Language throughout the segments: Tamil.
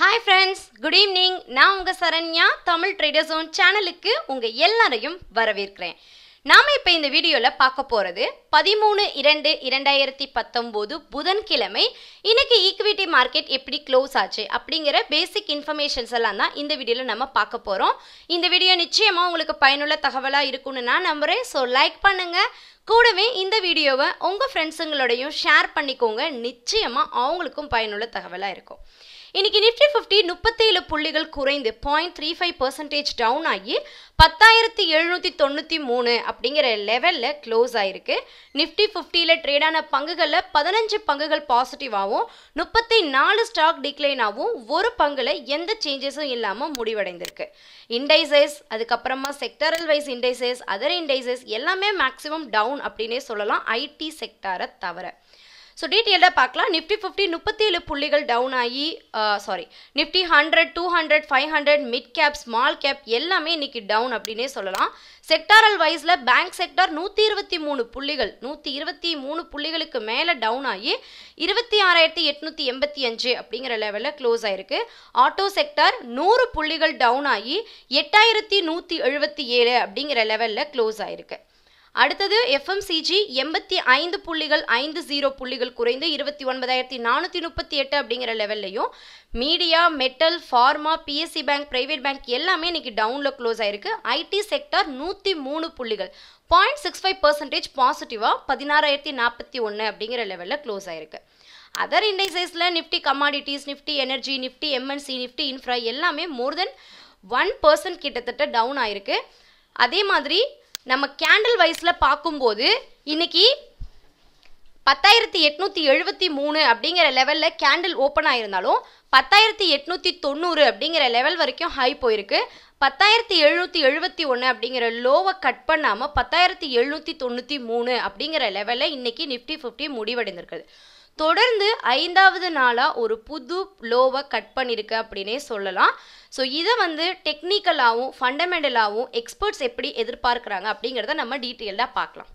ஹாய் ஃப்ரெண்ட்ஸ் குட் ஈவினிங் நான் உங்கள் சரண்யா தமிழ் ட்ரேடர்ஸ் சேனலுக்கு உங்கள் எல்லாரையும் வரவேற்கிறேன் நாம் இப்போ இந்த வீடியோவில் பார்க்க போகிறது பதிமூணு இரண்டு இரண்டாயிரத்தி பத்தொம்போது புதன்கிழமை இன்னைக்கு ஈக்விட்டி மார்க்கெட் எப்படி க்ளோஸ் ஆச்சு அப்படிங்கிற பேசிக் இன்ஃபர்மேஷன்ஸ் எல்லாம் தான் இந்த வீடியோவில் நம்ம பார்க்க போகிறோம் இந்த வீடியோ நிச்சயமாக உங்களுக்கு பயனுள்ள தகவலாக இருக்கும்னு நான் நம்புகிறேன் ஸோ லைக் பண்ணுங்கள் கூடவே இந்த வீடியோவை உங்கள் ஃப்ரெண்ட்ஸுங்களோடையும் ஷேர் பண்ணிக்கோங்க நிச்சயமாக அவங்களுக்கும் பயனுள்ள தகவலாக இருக்கும் இன்னைக்கு நிஃப்டி ஃபிஃப்டி முப்பத்தேழு புள்ளிகள் குறைந்து point three five percentage down ஆகி பத்தாயிரத்தி எழுநூற்றி தொண்ணூற்றி மூணு அப்படிங்கிற லெவலில் க்ளோஸ் ஆயிருக்கு நிஃப்டி ஃபிஃப்டியில் ட்ரேடான பங்குகளில் பதினஞ்சு பங்குகள் பாசிட்டிவாகவும் முப்பத்தி நாலு ஸ்டாக் ஆகும் ஒரு பங்கில் எந்த சேஞ்சஸும் இல்லாமல் முடிவடைந்திருக்கு இண்டைசஸ் அதுக்கப்புறமா sectoral wise indices other indices எல்லாமே மேக்ஸிமம் டவுன் அப்படின்னே சொல்லலாம் ஐடி செக்டாரை தவிர ஸோ டீட்டெயிலாக பார்க்கலாம் நிஃப்டி ஃபிஃப்டி முப்பத்தி ஏழு புள்ளிகள் டவுன் ஆகி sorry Nifty hundred two hundred five hundred mid cap small cap எல்லாமே இன்றைக்கி டவுன் அப்படின்னே சொல்லலாம் செக்டாரல் வைஸில் பேங்க் செக்டார் நூற்றி இருபத்தி மூணு புள்ளிகள் நூற்றி இருபத்தி மூணு புள்ளிகளுக்கு மேலே டவுன் ஆகி இருபத்தி ஆறாயிரத்தி எட்நூற்றி எண்பத்தி அஞ்சு அப்படிங்கிற லெவலில் க்ளோஸ் ஆயிருக்கு ஆட்டோ செக்டார் நூறு புள்ளிகள் டவுன் ஆகி எட்டாயிரத்தி நூற்றி எழுபத்தி ஏழு அப்படிங்கிற லெவலில் க்ளோஸ் ஆயிருக்கு அடுத்தது எஃப்எம்சிஜி எண்பத்தி ஐந்து புள்ளிகள் ஐந்து ஜீரோ புள்ளிகள் குறைந்து இருபத்தி ஒன்பதாயிரத்தி நானூற்றி முப்பத்தி எட்டு அப்படிங்கிற லெவல்லையும் media metal pharma PSC bank private bank எல்லாமே இன்றைக்கி டவுனில் க்ளோஸ் ஆயிருக்கு ஐடி செக்டார் நூற்றி மூணு புள்ளிகள் பாயிண்ட் சிக்ஸ் ஃபைவ் பர்சன்டேஜ் பாசிட்டிவாக பதினாறாயிரத்தி நாற்பத்தி ஒன்று அப்படிங்கிற லெவலில் க்ளோஸ் ஆயிருக்கு அதர் இண்டைசஸில் Nifty commodities Nifty energy Nifty MNC Nifty infra எல்லாமே மோர் தென் ஒன் பர்சன்ட் கிட்டத்தட்ட டவுன் ஆயிருக்கு அதே மாதிரி நம்ம கேண்டில் வைஸில் பார்க்கும்போது இன்றைக்கி பத்தாயிரத்தி எட்நூற்றி எழுபத்தி மூணு அப்படிங்கிற லெவலில் கேண்டில் ஓப்பன் ஆகியிருந்தாலும் பத்தாயிரத்தி எட்நூற்றி தொண்ணூறு அப்படிங்கிற லெவல் வரைக்கும் ஹை போயிருக்கு பத்தாயிரத்தி எழுநூற்றி எழுபத்தி ஒன்று அப்படிங்கிற லோவை கட் பண்ணாமல் பத்தாயிரத்தி எழுநூற்றி தொண்ணூற்றி மூணு அப்படிங்கிற லெவலில் இன்றைக்கி நிஃப்டி ஃபிஃப்டி முடிவடைந்திருக்குது தொடர்ந்து ஐந்தாவது நாளாக ஒரு புது லோவை கட் பண்ணியிருக்கு அப்படின்னே சொல்லலாம் ஸோ இதை வந்து டெக்னிக்கலாகவும் ஃபண்டமெண்டலாகவும் எக்ஸ்பர்ட்ஸ் எப்படி எதிர்பார்க்குறாங்க அப்படிங்கிறத நம்ம டீட்டெயிலாக பார்க்கலாம்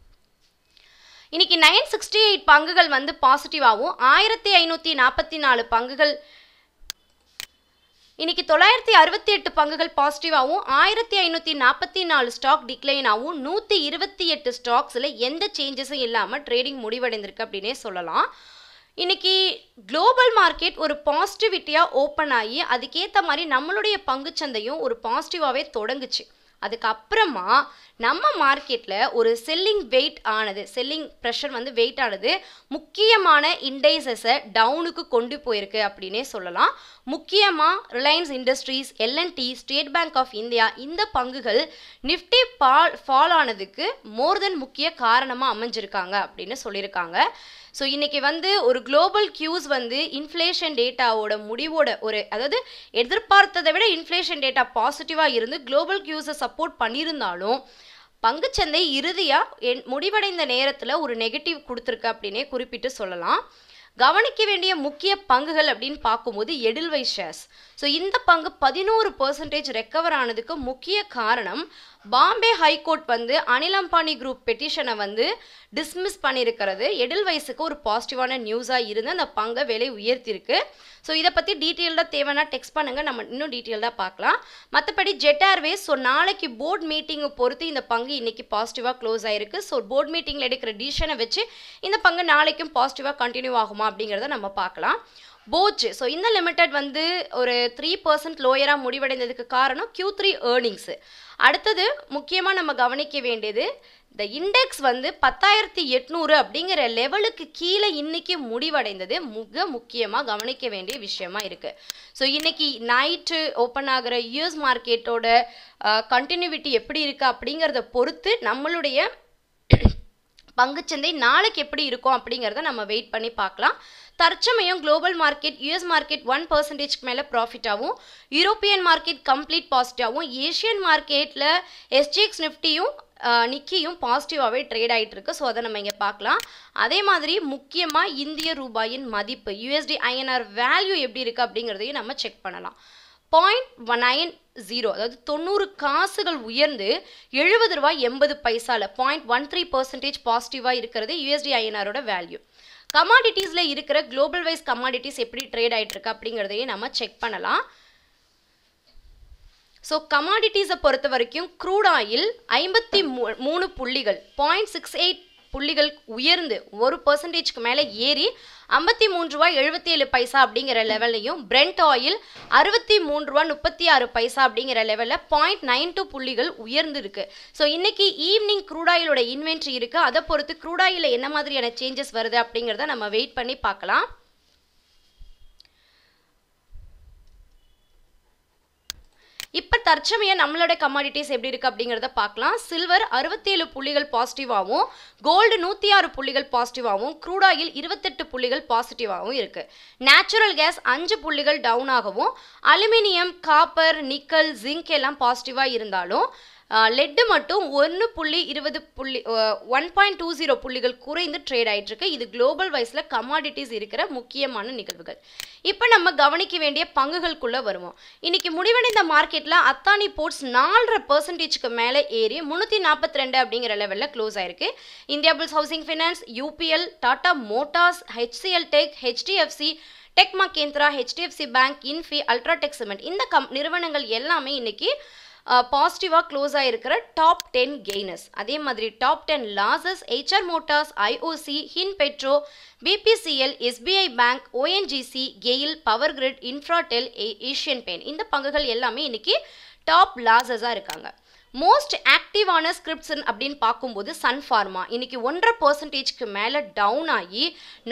இன்றைக்கி நைன் சிக்ஸ்டி எயிட் பங்குகள் வந்து பாசிட்டிவாகவும் ஆயிரத்தி ஐநூற்றி நாற்பத்தி நாலு பங்குகள் இன்றைக்கி தொள்ளாயிரத்தி அறுபத்தி எட்டு பங்குகள் பாசிட்டிவாகவும் ஆயிரத்தி ஐநூற்றி நாற்பத்தி நாலு ஸ்டாக் டிக்ளைனாகவும் நூற்றி இருபத்தி எட்டு ஸ்டாக்ஸில் எந்த சேஞ்சஸும் இல்லாமல் ட்ரேடிங் முடிவடைந்திருக்கு அப்படின்னே சொல்லலாம் இன்றைக்கி குளோபல் மார்க்கெட் ஒரு பாசிட்டிவிட்டியாக ஓப்பன் ஆகி அதுக்கேற்ற மாதிரி நம்மளுடைய பங்குச்சந்தையும் ஒரு பாசிட்டிவாகவே தொடங்குச்சு அதுக்கப்புறமா நம்ம மார்க்கெட்டில் ஒரு செல்லிங் வெயிட் ஆனது செல்லிங் ப்ரெஷர் வந்து வெயிட் ஆனது முக்கியமான இண்டைசஸை டவுனுக்கு கொண்டு போயிருக்கு அப்படின்னே சொல்லலாம் முக்கியமாக Reliance Industries LNT State Bank of India இந்த பங்குகள் நிஃப்டி பால் ஃபால் ஆனதுக்கு மோர் தென் முக்கிய காரணமாக அமைஞ்சிருக்காங்க அப்படின்னு சொல்லியிருக்காங்க ஸோ இன்றைக்கி வந்து ஒரு குளோபல் கியூஸ் வந்து இன்ஃப்ளேஷன் டேட்டாவோட முடிவோட ஒரு அதாவது எதிர்பார்த்ததை விட இன்ஃப்ளேஷன் டேட்டா பாசிட்டிவாக இருந்து குளோபல் கியூஸை சப்போர்ட் பண்ணியிருந்தாலும் பங்குச்சந்தை இறுதியாக முடிவடைந்த நேரத்தில் ஒரு நெகட்டிவ் கொடுத்துருக்கு அப்படின்னே குறிப்பிட்டு சொல்லலாம் கவனிக்க வேண்டிய முக்கிய பங்குகள் அப்படின்னு பார்க்கும்போது எடில்வை ஷேர்ஸ் ஸோ இந்த பங்கு பதினோரு பர்சன்டேஜ் ரெக்கவர் ஆனதுக்கு முக்கிய காரணம் பாம்பே ஹைகோர்ட் வந்து அனில் அம்பானி குரூப் பெட்டிஷனை வந்து டிஸ்மிஸ் பண்ணியிருக்கிறது எடில்வைஸுக்கு ஒரு பாசிட்டிவான நியூஸாக இருந்து அந்த பங்கை விலை உயர்த்தியிருக்கு ஸோ இதை பற்றி டீட்டெயில்டாக தேவைன்னா டெக்ஸ்ட் பண்ணுங்கள் நம்ம இன்னும் டீட்டெயில்டாக பார்க்கலாம் மற்றபடி ஜெட் ஏர்வேஸ் ஸோ நாளைக்கு போர்ட் மீட்டிங்கை பொறுத்து இந்த பங்கு இன்றைக்கி பாசிட்டிவாக க்ளோஸ் ஆயிருக்கு ஸோ போர்ட் மீட்டிங்கில் எடுக்கிற டிசிஷனை வச்சு இந்த பங்கு நாளைக்கும் பாசிட்டிவாக கண்டினியூ ஆகுமா இருக்குமா அப்படிங்கிறத நம்ம பார்க்கலாம் போச்சு ஸோ இந்த லிமிடெட் வந்து ஒரு த்ரீ பர்சன்ட் லோயராக முடிவடைந்ததுக்கு காரணம் கியூ த்ரீ ஏர்னிங்ஸு அடுத்தது முக்கியமாக நம்ம கவனிக்க வேண்டியது இந்த இண்டெக்ஸ் வந்து பத்தாயிரத்தி எட்நூறு அப்படிங்கிற லெவலுக்கு கீழே இன்னைக்கு முடிவடைந்தது மிக முக்கியமாக கவனிக்க வேண்டிய விஷயமா இருக்குது ஸோ இன்னைக்கு நைட்டு ஓப்பன் ஆகிற யூஎஸ் மார்க்கெட்டோட கண்டினியூவிட்டி எப்படி இருக்குது அப்படிங்கிறத பொறுத்து நம்மளுடைய பங்குச்சந்தை நாளைக்கு எப்படி இருக்கும் அப்படிங்கிறத நம்ம வெயிட் பண்ணி பார்க்கலாம் தற்சமயம் global market US market one பர்சன்டேஜ்க்கு மேலே ப்ராஃபிட்டாகவும் யூரோப்பியன் மார்க்கெட் கம்ப்ளீட் பாசிட்டிவாகவும் ஏஷியன் மார்க்கெட்டில் எஸ்ஜிஎக்ஸ் நிஃப்டியும் நிக்கியும் பாசிட்டிவாகவே ட்ரேட் ஆகிட்டு இருக்கு ஸோ அதை நம்ம இங்கே பார்க்கலாம் அதே மாதிரி முக்கியமாக இந்திய ரூபாயின் மதிப்பு யூஎஸ்டி ஐஎன்ஆர் வேல்யூ எப்படி இருக்குது அப்படிங்கிறதையும் நம்ம செக் பண்ணலாம் பாயிண்ட் நைன் ஜீரோ அதாவது தொண்ணூறு காசுகள் உயர்ந்து எழுபது ரூபாய் எண்பது பைசால பாயிண்ட் ஒன் த்ரீ பர்சன்டேஜ் பாசிட்டிவாக இருக்கிறது யூஎஸ்டி ஐஎன்ஆரோட வேல்யூ கமாடிட்டிஸில் இருக்கிற குளோபல் வைஸ் கமாடிட்டிஸ் எப்படி ட்ரேட் ஆகிட்டுருக்கு இருக்கு அப்படிங்கிறதையும் நம்ம செக் பண்ணலாம் ஸோ கமாடிட்டிஸை பொறுத்த வரைக்கும் க்ரூட் ஆயில் ஐம்பத்தி மூ மூணு புள்ளிகள் பாயிண்ட் சிக்ஸ் எயிட் புள்ளிகள் உயர்ந்து ஒரு பர்சன்டேஜ்க்கு மேலே ஏறி ஐம்பத்தி மூன்று ரூபாய் எழுபத்தி ஏழு பைசா அப்படிங்கிற லெவல்லையும் பிரெண்ட் ஆயில் அறுபத்தி மூன்று ரூபா முப்பத்தி ஆறு பைசா அப்படிங்கிற லெவலில் பாயிண்ட் நைன் டூ புள்ளிகள் உயர்ந்திருக்கு ஸோ இன்னைக்கு ஈவினிங் க்ரூடாயிலோட இன்வென்ட்ரி இருக்குது அதை பொறுத்து க்ரூடாயில் என்ன மாதிரியான சேஞ்சஸ் வருது அப்படிங்கிறத நம்ம வெயிட் பண்ணி பார்க்கலாம் இப்போ தற்சமயம் நம்மளோட கமாடிட்டிஸ் எப்படி இருக்குது அப்படிங்கிறத பார்க்கலாம் சில்வர் அறுபத்தேழு புள்ளிகள் பாசிட்டிவாகவும் கோல்டு நூற்றி ஆறு புள்ளிகள் பாசிட்டிவாகவும் க்ரூடாயில் இருபத்தெட்டு புள்ளிகள் பாசிட்டிவாகவும் இருக்குது நேச்சுரல் கேஸ் அஞ்சு புள்ளிகள் டவுனாகவும் அலுமினியம் காப்பர் நிக்கல் ஜிங்க் எல்லாம் பாசிட்டிவாக இருந்தாலும் லெட்டு மட்டும் ஒன்று புள்ளி இருபது புள்ளி ஒன் பாயிண்ட் டூ ஜீரோ புள்ளிகள் குறைந்து ட்ரேட் ஆகிட்டுருக்கு இது குளோபல் வைஸில் கமாடிட்டிஸ் இருக்கிற முக்கியமான நிகழ்வுகள் இப்போ நம்ம கவனிக்க வேண்டிய பங்குகளுக்குள்ளே வருவோம் இன்றைக்கி முடிவடைந்த மார்க்கெட்டில் அத்தானி போர்ட்ஸ் நாலரை பர்சன்டேஜ்க்கு மேலே ஏறி முந்நூற்றி நாற்பத்தி ரெண்டு அப்படிங்கிற லெவலில் க்ளோஸ் ஆயிருக்கு Indiabulls Housing Finance UPL Tata Motors HCL Tech HDFC Tech கேந்திரா HDFC Bank Infy UltraTech Cement இந்த கம் நிறுவனங்கள் எல்லாமே இன்றைக்கி பாசிட்டிவாக க்ளோஸ் ஆகிருக்கிற டாப் டென் கெய்னர்ஸ் அதே மாதிரி top ten losses HR Motors IOC ஹின் petro BPCL SBI bank ONGC GAIL Power Grid Infratel Asian Paints இந்த பங்குகள் எல்லாமே இன்றைக்கி டாப் லாசஸாக இருக்காங்க மோஸ்ட் ஆக்டிவான ஸ்கிரிப்ட்ஸ் அப்படின்னு பார்க்கும்போது சன் ஃபார்மா இன்னைக்கு ஒன்றரை பர்சன்டேஜ்க்கு மேலே டவுன் ஆகி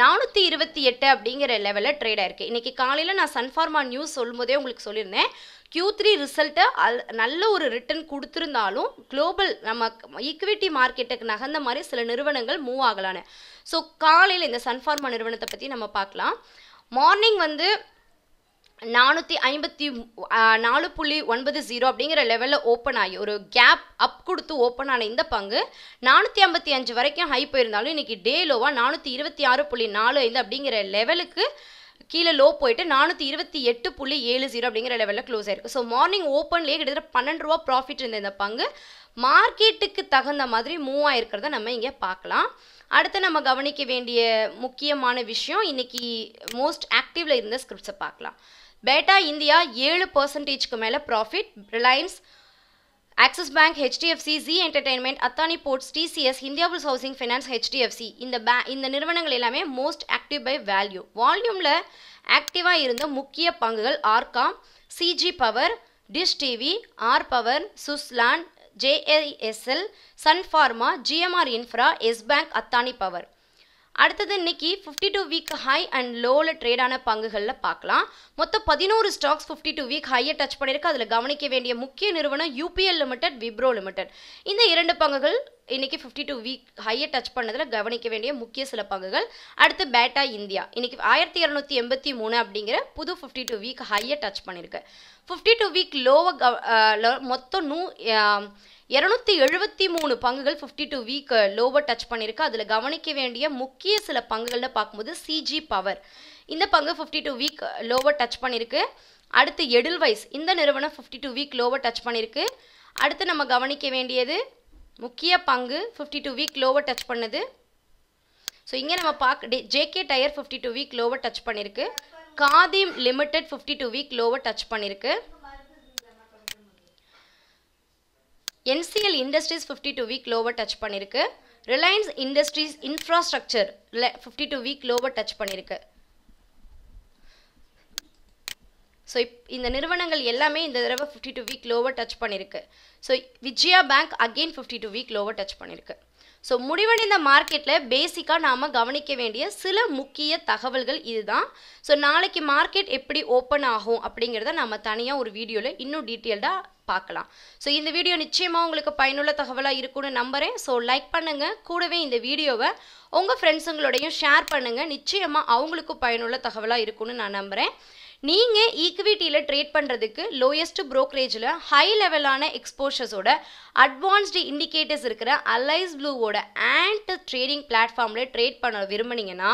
நானூற்றி இருபத்தி எட்டு அப்படிங்கிற லெவலில் ட்ரேட் ஆயிருக்கு இன்னைக்கு காலையில் நான் சன் ஃபார்மா நியூஸ் சொல்லும்போதே உங்களுக்கு சொல்லியிருந்தேன் க்யூ த்ரீ ரிசல்ட்டை அல் நல்ல ஒரு ரிட்டர்ன் கொடுத்துருந்தாலும் குளோபல் நம்ம ஈக்விட்டி மார்க்கெட்டுக்கு நகர்ந்த மாதிரி சில நிறுவனங்கள் மூவ் ஆகலான்னு ஸோ காலையில் இந்த சன்ஃபார்மா நிறுவனத்தை பற்றி நம்ம பார்க்கலாம் மார்னிங் வந்து நானூற்றி ஐம்பத்தி நாலு புள்ளி ஒன்பது ஜீரோ அப்படிங்கிற லெவலில் ஓப்பன் ஆகி ஒரு கேப் அப் கொடுத்து ஓப்பன் ஆன இந்த பங்கு நானூற்றி ஐம்பத்தி அஞ்சு வரைக்கும் ஹை போயிருந்தாலும் இன்றைக்கி டே லோவாக நானூற்றி இருபத்தி ஆறு புள்ளி நாலு ஐந்து அப்படிங்கிற லெவலுக்கு கீழே லோ போயிட்டு நானூற்றி இருபத்தி எட்டு புள்ளி ஏழு ஜீரோ அப்படிங்கிற லெவலில் க்ளோஸ் ஆயிருக்கு ஸோ மார்னிங் ஓப்பன்லேயே கிட்டத்தட்ட பன்னெண்டு ரூபா ப்ராஃபிட் இருந்த இந்த பங்கு மார்க்கெட்டுக்கு தகுந்த மாதிரி மூவ் ஆயிருக்கிறத நம்ம இங்கே பார்க்கலாம் அடுத்து நம்ம கவனிக்க வேண்டிய முக்கியமான விஷயம் இன்றைக்கி மோஸ்ட் ஆக்டிவில் இருந்த ஸ்கிரிப்ட்ஸை பார்க்கலாம் பேட்டா இந்தியா ஏழு பர்சன்டேஜ்க்கு மேலே profit Reliance Axis Bank HDFC Zee Entertainment Adani Ports TCS Indiabulls Housing Finance HDFC இந்த பே இந்த நிறுவனங்கள் எல்லாமே மோஸ்ட் ஆக்டிவ் பை வேல்யூ வால்யூமில் ஆக்டிவாக இருந்த முக்கிய பங்குகள் ஆர்கா CG Power Dish TV R Power Suzlon JASL Sun Pharma GMR Infra Yes Bank Adani Power அடுத்தது இன்னைக்கு fifty two week high and லோவில் ட்ரேடான பங்குகளில் பார்க்கலாம் மொத்தம் பதினோரு ஸ்டாக்ஸ் ஃபிஃப்டி டூ வீக் ஹையை டச் பண்ணியிருக்கு அதில் கவனிக்க வேண்டிய முக்கிய நிறுவனம் யூபிஎல் லிமிடெட் விப்ரோ லிமிடெட் இந்த இரண்டு பங்குகள் இன்றைக்கி ஃபிஃப்டி டூ வீக் ஹையை டச் பண்ணதில் கவனிக்க வேண்டிய முக்கிய சில பங்குகள் அடுத்து பேட்டா இந்தியா இன்றைக்கி ஆயிரத்தி இரநூத்தி எண்பத்தி மூணு அப்படிங்கிற புது ஃபிஃப்டி டூ வீக் ஹையை டச் பண்ணியிருக்கு ஃபிஃப்டி டூ வீக் லோவை மொத்தம் நூ um, இரநூத்தி எழுபத்தி மூணு பங்குகள் ஃபிஃப்டி டூ வீக் லோவை டச் பண்ணியிருக்கு அதில் கவனிக்க வேண்டிய முக்கிய சில பங்குகளில் பார்க்கும்போது சிஜி பவர் இந்த பங்கு ஃபிஃப்டி டூ வீக் லோவை டச் பண்ணியிருக்கு அடுத்து எடில்வைஸ் இந்த நிறுவனம் ஃபிஃப்டி டூ வீக் லோவை டச் பண்ணியிருக்கு அடுத்து நம்ம கவனிக்க வேண்டியது முக்கிய பங்கு ஃபிஃப்டி டூ வீக் லோவை டச் பண்ணுது ஸோ இங்கே நம்ம பார்க்க டே JK Tyre fifty two week லோவை டச் பண்ணியிருக்கு Khadim Limited fifty two week லோவை டச் பண்ணியிருக்கு NCL Industries fifty two week லோவை டச் பண்ணியிருக்கு Reliance Industries Infrastructure fifty two week லோவை டச் பண்ணியிருக்கு ஸோ இப் இந்த நிறுவனங்கள் எல்லாமே இந்த தடவை ஃபிஃப்டி டூ வீக் லோவை டச் பண்ணியிருக்கு so Vijaya Bank again fifty two week லோவை டச் பண்ணியிருக்கு ஸோ முடிவடைந்த மார்க்கெட்டில் பேசிக்காக நாம் கவனிக்க வேண்டிய சில முக்கிய தகவல்கள் இதுதான் ஸோ நாளைக்கு மார்க்கெட் எப்படி ஓப்பன் ஆகும் அப்படிங்கிறத நம்ம தனியாக ஒரு வீடியோவில் இன்னும் டீட்டெயில்டாக பார்க்கலாம் ஸோ இந்த வீடியோ நிச்சயமாக உங்களுக்கு பயனுள்ள தகவலாக இருக்கும்னு நம்புகிறேன் ஸோ லைக் பண்ணுங்கள் கூடவே இந்த வீடியோவை உங்கள் ஃப்ரெண்ட்ஸுங்களோடையும் ஷேர் பண்ணுங்கள் நிச்சயமாக அவங்களுக்கும் பயனுள்ள தகவலாக இருக்கும்னு நான் நம்புகிறேன் நீங்கள் ஈக்விட்டியில் ட்ரேட் பண்ணுறதுக்கு லோயஸ்ட் ப்ரோக்கரேஜில் ஹை லெவலான எக்ஸ்போஷர்ஸோட அட்வான்ஸ்டு இண்டிகேட்டர்ஸ் இருக்கிற அலைஸ் ப்ளூவோட ஆண்ட் ட்ரேடிங் பிளாட்ஃபார்மில் ட்ரேட் பண்ண விரும்புனீங்கன்னா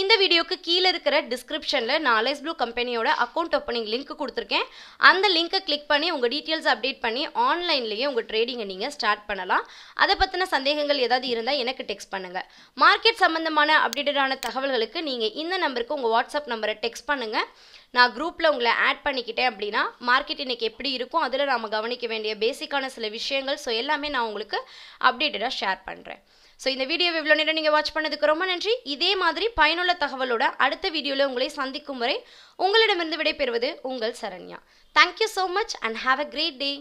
இந்த வீடியோக்கு கீழே இருக்கிற டிஸ்கிரிப்ஷனில் நான் அலைஸ் ப்ளூ கம்பெனியோட அக்கௌண்ட் ஓப்பனிங் லிங்க் கொடுத்துருக்கேன் அந்த லிங்க்கை கிளிக் பண்ணி உங்கள் டீட்டெயில்ஸ் அப்டேட் பண்ணி ஆன்லைன்லேயே உங்கள் ட்ரேடிங்கை நீங்கள் ஸ்டார்ட் பண்ணலாம் அதை பற்றின சந்தேகங்கள் ஏதாவது இருந்தால் எனக்கு டெக்ஸ்ட் பண்ணுங்கள் மார்க்கெட் சம்மந்தமான அப்டேட்டடான தகவல்களுக்கு நீங்கள் இந்த நம்பருக்கு உங்கள் வாட்ஸ்அப் நம்பரை டெக்ஸ்ட் பண்ணுங்கள் நான் குரூப்பில் உங்களை ஆட் பண்ணிக்கிட்டேன் அப்படின்னா மார்க்கெட் இன்றைக்கி எப்படி இருக்கும் அதில் நாம் கவனிக்க வேண்டிய பேசிக்கான சில விஷயங்கள் ஸோ எல்லாமே நான் உங்களுக்கு அப்டேட்டடாக ஷேர் பண்ணுறேன் ஸோ இந்த வீடியோ இவ்வளோ நேரம் நீங்கள் வாட்ச் பண்ணதுக்கு ரொம்ப நன்றி இதே மாதிரி பயனுள்ள தகவலோட அடுத்த வீடியோவில் உங்களை சந்திக்கும் வரை உங்களிடமிருந்து விடைபெறுவது உங்கள் Saranya thank you so much and have a great day